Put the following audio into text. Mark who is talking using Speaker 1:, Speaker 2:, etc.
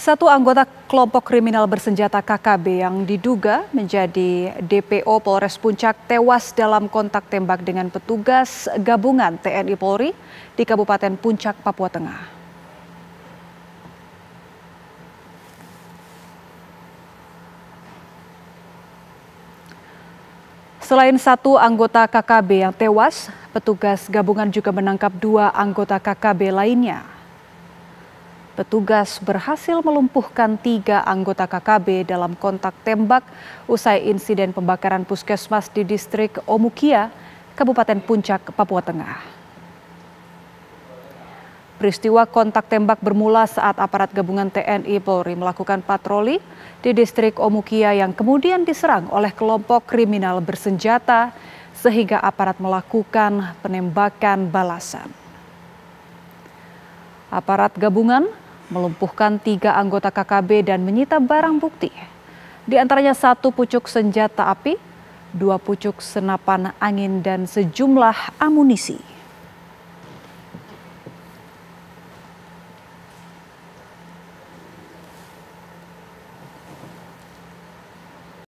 Speaker 1: Satu anggota kelompok kriminal bersenjata KKB yang diduga menjadi DPO Polres Puncak tewas dalam kontak tembak dengan petugas gabungan TNI Polri di Kabupaten Puncak, Papua Tengah. Selain satu anggota KKB yang tewas, petugas gabungan juga menangkap dua anggota KKB lainnya. Petugas berhasil melumpuhkan tiga anggota KKB dalam kontak tembak usai insiden pembakaran puskesmas di distrik Omukia, Kabupaten Puncak, Papua Tengah. Peristiwa kontak tembak bermula saat aparat gabungan TNI Polri melakukan patroli di distrik Omukia yang kemudian diserang oleh kelompok kriminal bersenjata sehingga aparat melakukan penembakan balasan. Aparat gabungan melumpuhkan tiga anggota KKB dan menyita barang bukti. Di antaranya satu pucuk senjata api, dua pucuk senapan angin dan sejumlah amunisi.